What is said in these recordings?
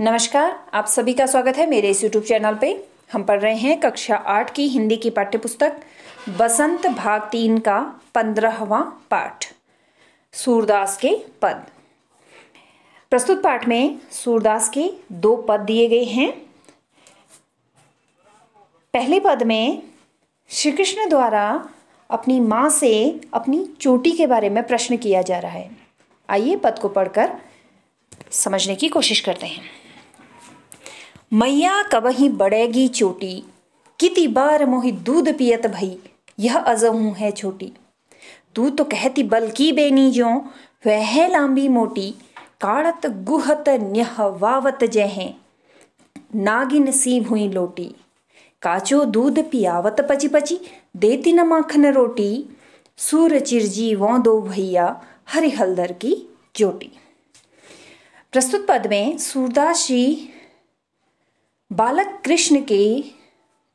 नमस्कार आप सभी का स्वागत है मेरे इस यूट्यूब चैनल पे हम पढ़ रहे हैं कक्षा आठ की हिंदी की पाठ्य पुस्तक बसंत भाग तीन का पंद्रहवा पाठ सूरदास के पद प्रस्तुत पाठ में सूरदास के दो पद दिए गए हैं पहले पद में श्री कृष्ण द्वारा अपनी माँ से अपनी चोटी के बारे में प्रश्न किया जा रहा है आइए पद को पढ़कर समझने की कोशिश करते हैं मैया कब ही बढ़ेगी चोटी किति बार मोहि दूध पियत भई यह अजहू है छोटी तू तो कहती बल्कि बेनी जो वह लांबी मोटी काड़त गुहत न्यह वावत जहें नागिन सी हुई लोटी काचो दूध पियावत पची पची देती न माखन रोटी सूर चिरजी वो दो भैया हरिहलदर की चोटी प्रस्तुत पद में सूरदास जी बालक कृष्ण के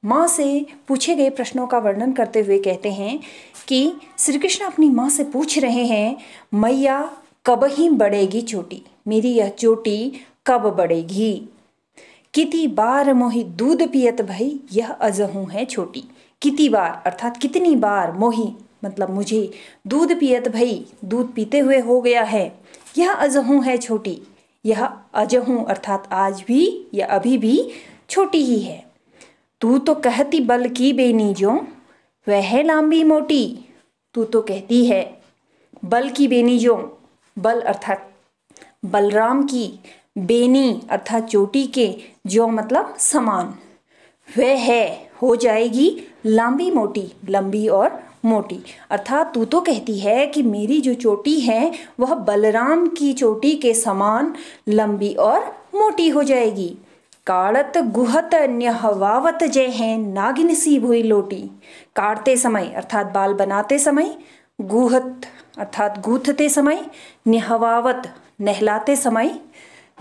माँ से पूछे गए प्रश्नों का वर्णन करते हुए कहते हैं कि श्री कृष्ण अपनी माँ से पूछ रहे हैं मैया कब ही बढ़ेगी चोटी मेरी यह चोटी कब बढ़ेगी किति बार मोही दूध पियत भई यह अजहू है छोटी किति बार अर्थात कितनी बार मोही मतलब मुझे दूध पियत भई दूध पीते हुए हो गया है यह अजहू है छोटी यह अजहूँ अर्थात आज भी या अभी भी छोटी ही है तू तो कहती बल की बेनी जो वह लांबी मोटी तू तो कहती है बल की बेनी जो बल अर्थात बलराम की बेनी अर्थात चोटी के जो मतलब समान वह है हो जाएगी लंबी मोटी लंबी और मोटी अर्थात तू तो कहती है कि मेरी जो चोटी है वह बलराम की चोटी के समान लंबी और मोटी हो जाएगी काड़त गुहत न्यहवावत जय है नागिन सी भुई लोटी काटते समय अर्थात बाल बनाते समय गुहत अर्थात गूथते समय निहवावत नहलाते समय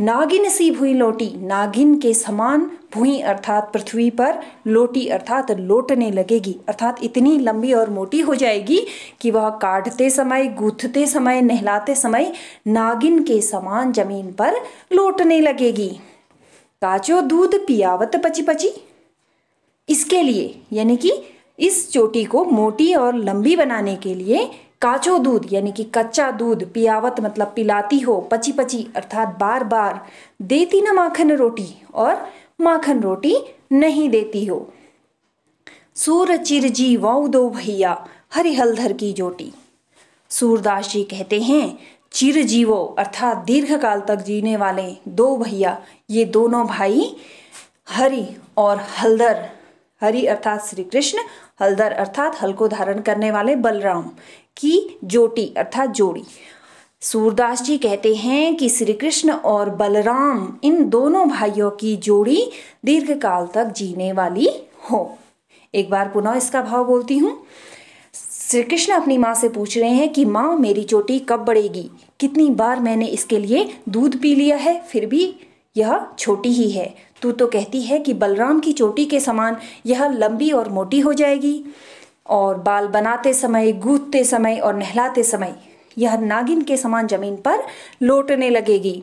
नागी नसीब हुई लोटी नागिन के समान भूई अर्थात पृथ्वी पर लोटी अर्थात लोटने लगेगी अर्थात इतनी लंबी और मोटी हो जाएगी कि वह काटते समय गूंथते समय नहलाते समय नागिन के समान जमीन पर लोटने लगेगी काचो दूध पियावत पची पची इसके लिए यानी कि इस चोटी को मोटी और लंबी बनाने के लिए काचो दूध यानी कि कच्चा दूध पियावत मतलब पिलाती हो पची पची अर्थात बार बार देती न माखन रोटी और माखन रोटी नहीं देती हो सूर चिर जी वाऊ दो भैया हरिहलधर की जोटी सूरदास जी कहते हैं चिर जीवो अर्थात दीर्घ काल तक जीने वाले दो भैया ये दोनों भाई हरि और हलदर हरि अर्थात श्री कृष्ण हलदर अर्थात हल को धारण करने वाले बलराम की जोटी अर्थात जोड़ी सूरदास जी कहते हैं कि श्री कृष्ण और बलराम इन दोनों भाइयों की जोड़ी दीर्घ काल तक जीने वाली हो एक बार पुनः इसका भाव बोलती हूँ श्री कृष्ण अपनी माँ से पूछ रहे हैं कि माँ मेरी चोटी कब बढ़ेगी कितनी बार मैंने इसके लिए दूध पी लिया है फिर भी यह छोटी ही है तू तो कहती है कि बलराम की चोटी के समान यह लंबी और मोटी हो जाएगी और बाल बनाते समय गूंथते समय और नहलाते समय यह नागिन के समान जमीन पर लौटने लगेगी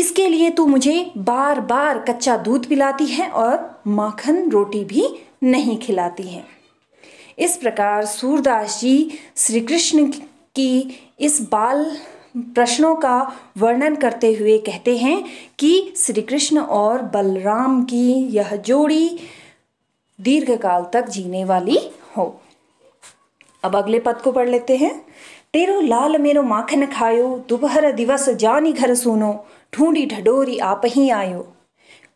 इसके लिए तू मुझे बार बार कच्चा दूध पिलाती है और माखन रोटी भी नहीं खिलाती है इस प्रकार सूरदास जी श्री कृष्ण की इस बाल प्रश्नों का वर्णन करते हुए कहते हैं कि श्री कृष्ण और बलराम की यह जोड़ी दीर्घ काल तक जीने वाली हो अब अगले पद को पढ़ लेते हैं तेरो लाल मेरो माखन खायो दोपहर दिवस जानी घर सुनो ढूंढी ढडोरी आप ही आयो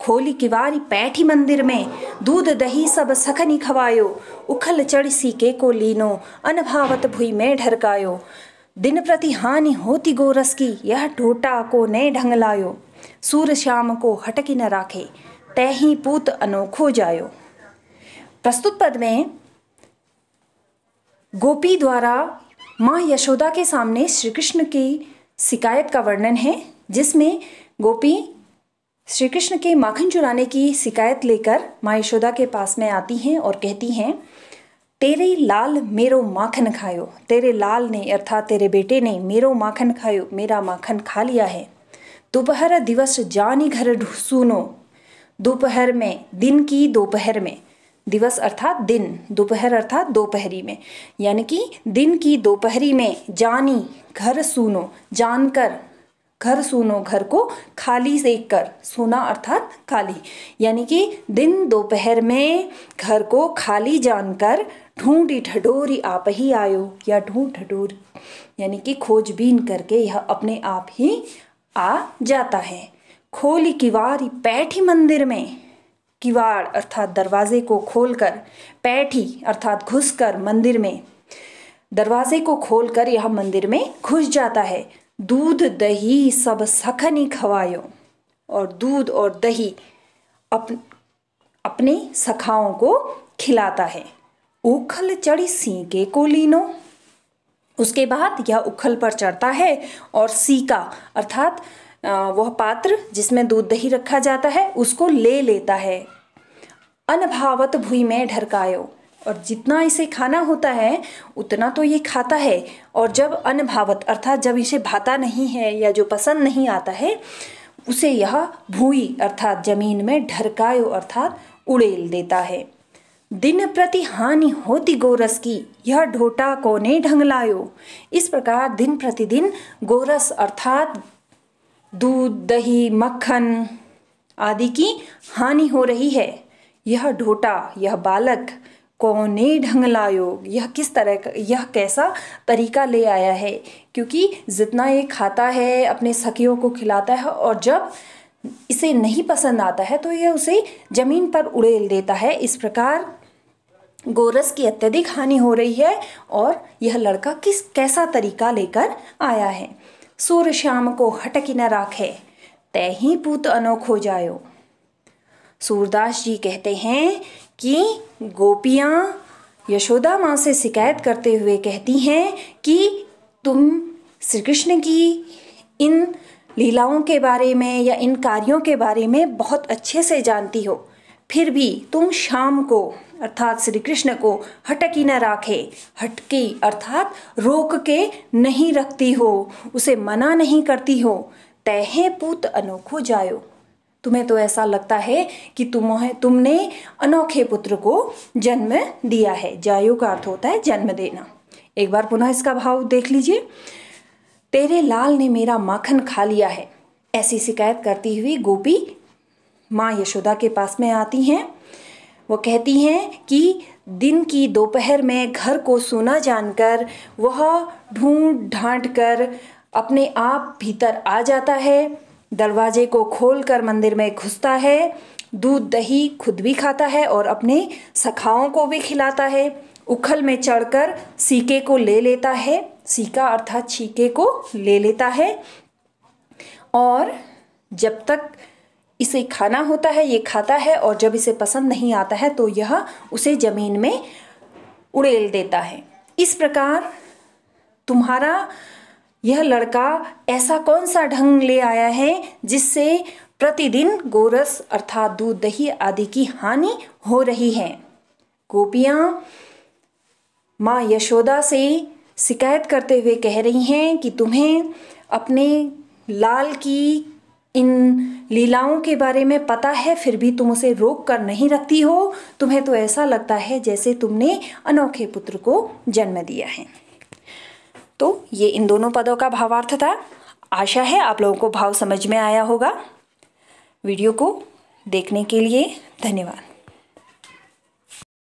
खोली किवारी पैठी मंदिर में दूध दही सब सखनी खवायो उखल चढ़ सी के को लीनो अनभावत भुई में ढरकायो दिन प्रति हानि होती गोरस की यह ठोटा को नए ढंग लायो सूर श्याम को हटकी न राखे तय ही पूत अनोखो जायो प्रस्तुत पद में गोपी द्वारा माँ यशोदा के सामने श्री कृष्ण की शिकायत का वर्णन है जिसमें गोपी श्री कृष्ण के माखन चुराने की शिकायत लेकर माँ यशोदा के पास में आती हैं और कहती हैं तेरे लाल मेरो माखन खायो तेरे लाल ने अर्थात तेरे बेटे ने मेरो माखन खायो मेरा माखन खा लिया है दोपहर दिवस जानी घर सुनो दोपहर में दिन की दोपहर में दिवस अर्थात दिन दोपहर अर्थात दोपहरी में यानी कि दिन की दोपहरी में जानी घर सुनो जानकर घर सुनो घर को खाली देख कर सुना अर्थात खाली यानी कि दिन दोपहर में घर को खाली जानकर ढूंढी ढडोरी आप ही आयो या ढूंढ ढडोर यानी कि खोजबीन करके यह अपने आप ही आ जाता है खोली किवारी पैठी मंदिर में किवाड़ अर्थात दरवाजे को खोलकर पैठी अर्थात घुसकर मंदिर में दरवाजे को खोलकर यह मंदिर में घुस जाता है दूध दही सब सखनी खवायो और दूध और दही अप, अपने सखाओं को खिलाता है उखल चढ़ी सीके को लीनो उसके बाद यह उखल पर चढ़ता है और सीका अर्थात वह पात्र जिसमें दूध दही रखा जाता है उसको ले लेता है अनभावत भूई में ढरकायो और जितना इसे खाना होता है उतना तो ये खाता है और जब अनभावत अर्थात जब इसे भाता नहीं है या जो पसंद नहीं आता है उसे यह भूई अर्थात जमीन में ढरकायो अर्थात उड़ेल देता है दिन प्रति हानि होती गोरस की यह ढोटा को ने लायो इस प्रकार दिन प्रतिदिन गोरस अर्थात दूध दही मक्खन आदि की हानि हो रही है यह ढोटा यह बालक ढंग लायो यह किस तरह का यह कैसा तरीका ले आया है क्योंकि जितना ये खाता है अपने सखियों को खिलाता है और जब इसे नहीं पसंद आता है तो यह उसे ज़मीन पर उड़ेल देता है इस प्रकार गोरस की अत्यधिक हानि हो रही है और यह लड़का किस कैसा तरीका लेकर आया है सूर्य श्याम को हटकी न राखे तय ही पूत अनोख हो जायो सूरदास जी कहते हैं कि गोपियाँ यशोदा माँ से शिकायत करते हुए कहती हैं कि तुम श्री कृष्ण की इन लीलाओं के बारे में या इन कार्यों के बारे में बहुत अच्छे से जानती हो फिर भी तुम शाम को अर्थात श्री कृष्ण को हटकी न रखे हटकी अर्थात रोक के नहीं रखती हो उसे मना नहीं करती हो तह पूत अनोखो जायो तुम्हें तो ऐसा लगता है कि तुम तुमने अनोखे पुत्र को जन्म दिया है जायो का अर्थ होता है जन्म देना एक बार पुनः इसका भाव देख लीजिए तेरे लाल ने मेरा माखन खा लिया है ऐसी शिकायत करती हुई गोपी माँ यशोदा के पास में आती हैं वो कहती हैं कि दिन की दोपहर में घर को सोना जानकर वह ढूंढ ढांट कर अपने आप भीतर आ जाता है दरवाजे को खोलकर मंदिर में घुसता है दूध दही खुद भी खाता है और अपने सखाओं को भी खिलाता है उखल में चढ़कर सीके को ले लेता है सीका अर्थात छीके को ले लेता है और जब तक इसे खाना होता है ये खाता है और जब इसे पसंद नहीं आता है तो यह उसे ज़मीन में उड़ेल देता है इस प्रकार तुम्हारा यह लड़का ऐसा कौन सा ढंग ले आया है जिससे प्रतिदिन गोरस अर्थात दूध दही आदि की हानि हो रही है गोपियाँ माँ यशोदा से शिकायत करते हुए कह रही हैं कि तुम्हें अपने लाल की इन लीलाओं के बारे में पता है फिर भी तुम उसे रोक कर नहीं रखती हो तुम्हें तो ऐसा लगता है जैसे तुमने अनोखे पुत्र को जन्म दिया है तो ये इन दोनों पदों का भावार्थ था आशा है आप लोगों को भाव समझ में आया होगा वीडियो को देखने के लिए धन्यवाद